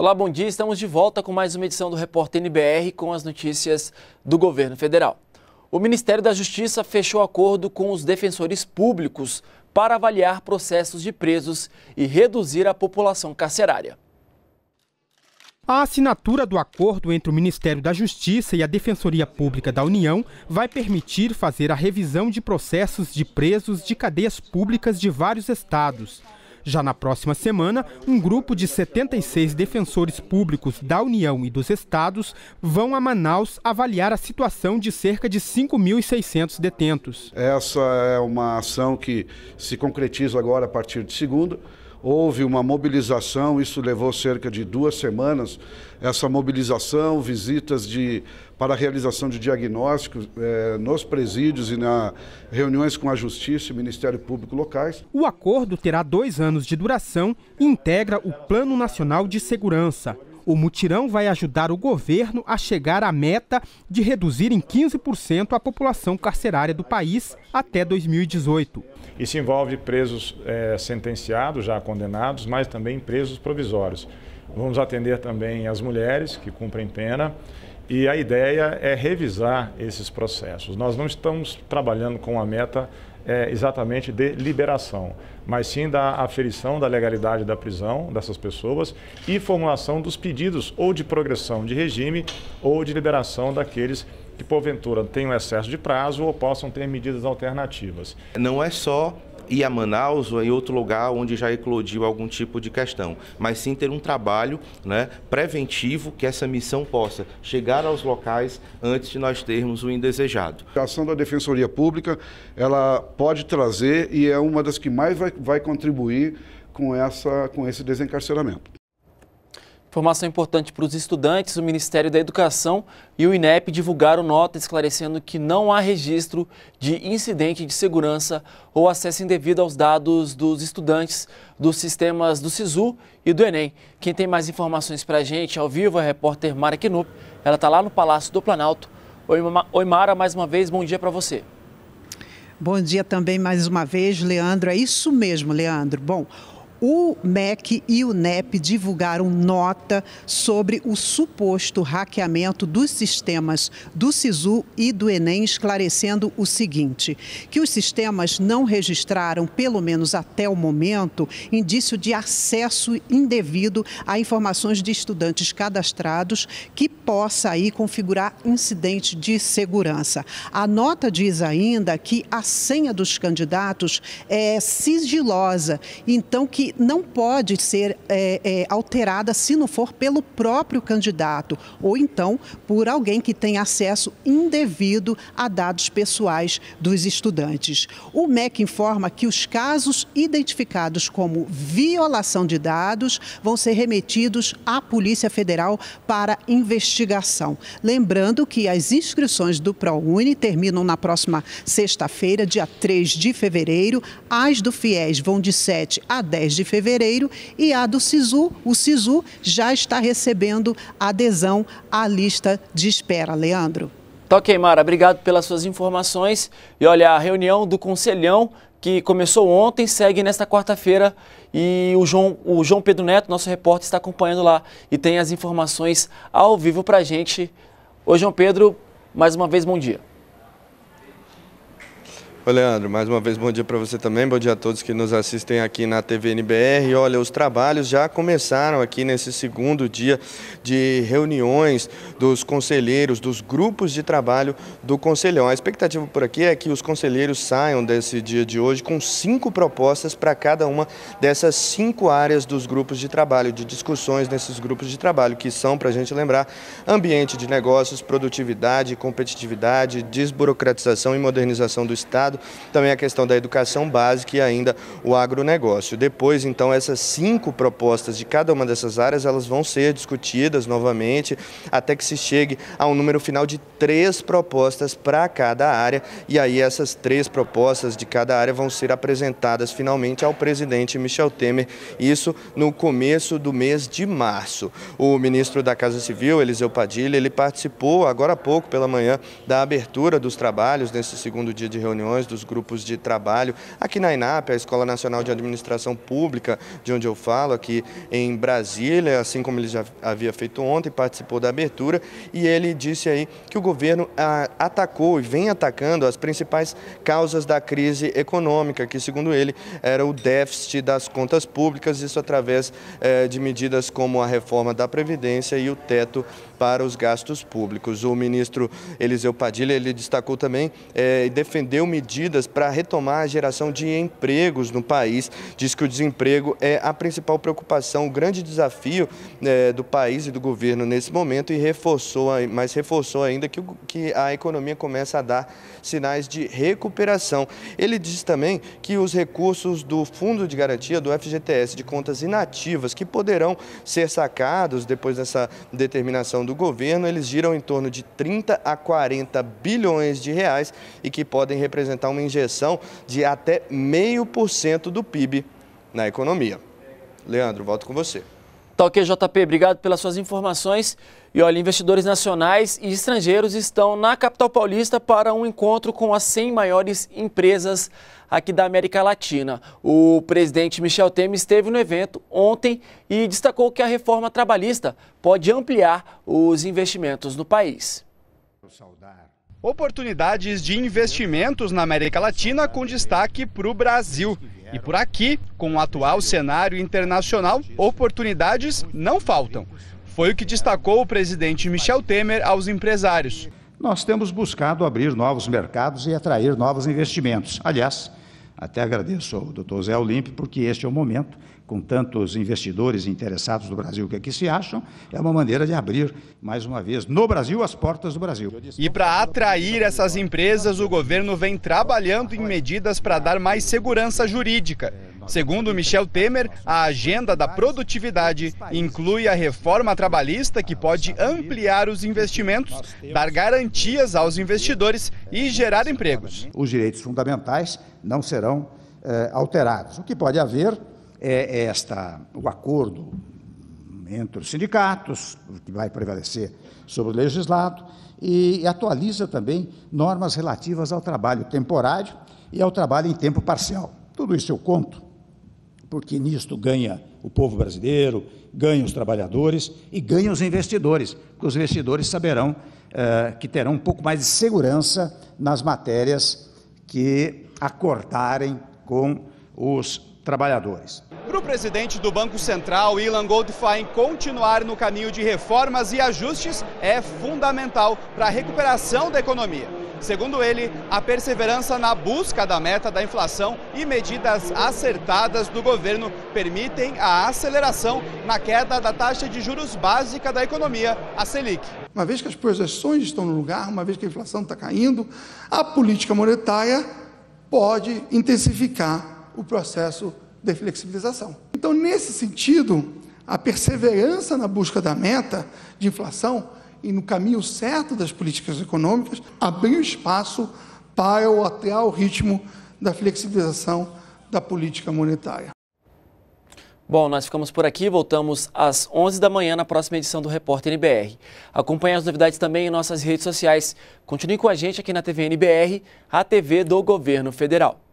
Olá, bom dia. Estamos de volta com mais uma edição do Repórter NBR com as notícias do governo federal. O Ministério da Justiça fechou acordo com os defensores públicos para avaliar processos de presos e reduzir a população carcerária. A assinatura do acordo entre o Ministério da Justiça e a Defensoria Pública da União vai permitir fazer a revisão de processos de presos de cadeias públicas de vários estados. Já na próxima semana, um grupo de 76 defensores públicos da União e dos estados vão a Manaus avaliar a situação de cerca de 5.600 detentos. Essa é uma ação que se concretiza agora a partir de segunda houve uma mobilização, isso levou cerca de duas semanas, essa mobilização, visitas de, para a realização de diagnósticos eh, nos presídios e na reuniões com a Justiça e Ministério Público locais. O acordo terá dois anos de duração e integra o Plano Nacional de Segurança. O mutirão vai ajudar o governo a chegar à meta de reduzir em 15% a população carcerária do país até 2018. Isso envolve presos é, sentenciados, já condenados, mas também presos provisórios. Vamos atender também as mulheres que cumprem pena. E a ideia é revisar esses processos. Nós não estamos trabalhando com a meta é, exatamente de liberação, mas sim da aferição da legalidade da prisão dessas pessoas e formulação dos pedidos ou de progressão de regime ou de liberação daqueles que porventura tenham excesso de prazo ou possam ter medidas alternativas. Não é só ir a Manaus ou em outro lugar onde já eclodiu algum tipo de questão, mas sim ter um trabalho né, preventivo que essa missão possa chegar aos locais antes de nós termos o indesejado. A ação da Defensoria Pública, ela pode trazer e é uma das que mais vai, vai contribuir com, essa, com esse desencarceramento. Informação importante para os estudantes: o Ministério da Educação e o INEP divulgaram nota esclarecendo que não há registro de incidente de segurança ou acesso indevido aos dados dos estudantes dos sistemas do SISU e do Enem. Quem tem mais informações para a gente ao vivo é a repórter Mara Knup. Ela está lá no Palácio do Planalto. Oi, Mara, mais uma vez, bom dia para você. Bom dia também mais uma vez, Leandro. É isso mesmo, Leandro. Bom, o MEC e o NEP divulgaram nota sobre o suposto hackeamento dos sistemas do SISU e do Enem, esclarecendo o seguinte: que os sistemas não registraram, pelo menos até o momento, indício de acesso indevido a informações de estudantes cadastrados que possa aí configurar incidente de segurança. A nota diz ainda que a senha dos candidatos é sigilosa, então que não pode ser é, é, alterada se não for pelo próprio candidato ou então por alguém que tem acesso indevido a dados pessoais dos estudantes. O MEC informa que os casos identificados como violação de dados vão ser remetidos à Polícia Federal para investigação. Lembrando que as inscrições do ProUni terminam na próxima sexta-feira, dia 3 de fevereiro. As do FIES vão de 7 a 10 de de fevereiro, e a do SISU, o SISU já está recebendo adesão à lista de espera. Leandro. Tá ok, Mara, obrigado pelas suas informações. E olha, a reunião do Conselhão, que começou ontem, segue nesta quarta-feira. E o João, o João Pedro Neto, nosso repórter, está acompanhando lá e tem as informações ao vivo para a gente. Ô, João Pedro, mais uma vez, bom dia. Leandro, mais uma vez bom dia para você também, bom dia a todos que nos assistem aqui na TV NBR. Olha, os trabalhos já começaram aqui nesse segundo dia de reuniões dos conselheiros, dos grupos de trabalho do Conselhão. A expectativa por aqui é que os conselheiros saiam desse dia de hoje com cinco propostas para cada uma dessas cinco áreas dos grupos de trabalho, de discussões nesses grupos de trabalho, que são, para a gente lembrar, ambiente de negócios, produtividade, competitividade, desburocratização e modernização do Estado, também a questão da educação básica e ainda o agronegócio. Depois, então, essas cinco propostas de cada uma dessas áreas, elas vão ser discutidas novamente até que se chegue a um número final de três propostas para cada área e aí essas três propostas de cada área vão ser apresentadas finalmente ao presidente Michel Temer, isso no começo do mês de março. O ministro da Casa Civil, Eliseu Padilha, ele participou agora há pouco pela manhã da abertura dos trabalhos nesse segundo dia de reuniões reuniões dos grupos de trabalho. Aqui na INAP, a Escola Nacional de Administração Pública, de onde eu falo, aqui em Brasília, assim como ele já havia feito ontem, participou da abertura e ele disse aí que o governo ah, atacou e vem atacando as principais causas da crise econômica, que segundo ele era o déficit das contas públicas, isso através eh, de medidas como a reforma da Previdência e o teto para os gastos públicos. O ministro Eliseu Padilha ele destacou também é, e é, defendeu medidas para retomar a geração de empregos no país. Diz que o desemprego é a principal preocupação, o grande desafio é, do país e do governo nesse momento e reforçou, mas reforçou ainda que, que a economia começa a dar sinais de recuperação. Ele diz também que os recursos do Fundo de Garantia do FGTS de contas inativas que poderão ser sacados depois dessa determinação do do governo, eles giram em torno de 30 a 40 bilhões de reais e que podem representar uma injeção de até meio por cento do PIB na economia. Leandro, volto com você. Tá ok, JP? Obrigado pelas suas informações. E olha, investidores nacionais e estrangeiros estão na capital paulista para um encontro com as 100 maiores empresas aqui da América Latina. O presidente Michel Temer esteve no evento ontem e destacou que a reforma trabalhista pode ampliar os investimentos no país. Saudar. Oportunidades de investimentos na América Latina com destaque para o Brasil. E por aqui, com o atual cenário internacional, oportunidades não faltam. Foi o que destacou o presidente Michel Temer aos empresários. Nós temos buscado abrir novos mercados e atrair novos investimentos. Aliás, até agradeço ao doutor Zé Olímpio, porque este é o momento, com tantos investidores interessados do Brasil que aqui é se acham, é uma maneira de abrir, mais uma vez, no Brasil, as portas do Brasil. E para atrair essas empresas, o governo vem trabalhando em medidas para dar mais segurança jurídica. Segundo Michel Temer, a agenda da produtividade inclui a reforma trabalhista que pode ampliar os investimentos, dar garantias aos investidores e gerar empregos. Os direitos fundamentais não serão eh, alterados. O que pode haver é esta, o acordo entre os sindicatos, que vai prevalecer sobre o legislado, e atualiza também normas relativas ao trabalho temporário e ao trabalho em tempo parcial. Tudo isso eu conto porque nisto ganha o povo brasileiro, ganha os trabalhadores e ganha os investidores, porque os investidores saberão eh, que terão um pouco mais de segurança nas matérias que acordarem com os trabalhadores. Para o presidente do Banco Central, Ilan Goldfein, continuar no caminho de reformas e ajustes é fundamental para a recuperação da economia. Segundo ele, a perseverança na busca da meta da inflação e medidas acertadas do governo permitem a aceleração na queda da taxa de juros básica da economia, a Selic. Uma vez que as projeções estão no lugar, uma vez que a inflação está caindo, a política monetária pode intensificar o processo de flexibilização. Então, nesse sentido, a perseverança na busca da meta de inflação e no caminho certo das políticas econômicas, abrir espaço para o até ritmo da flexibilização da política monetária. Bom, nós ficamos por aqui, voltamos às 11 da manhã na próxima edição do Repórter NBR. Acompanhe as novidades também em nossas redes sociais. Continue com a gente aqui na TV NBR, a TV do Governo Federal.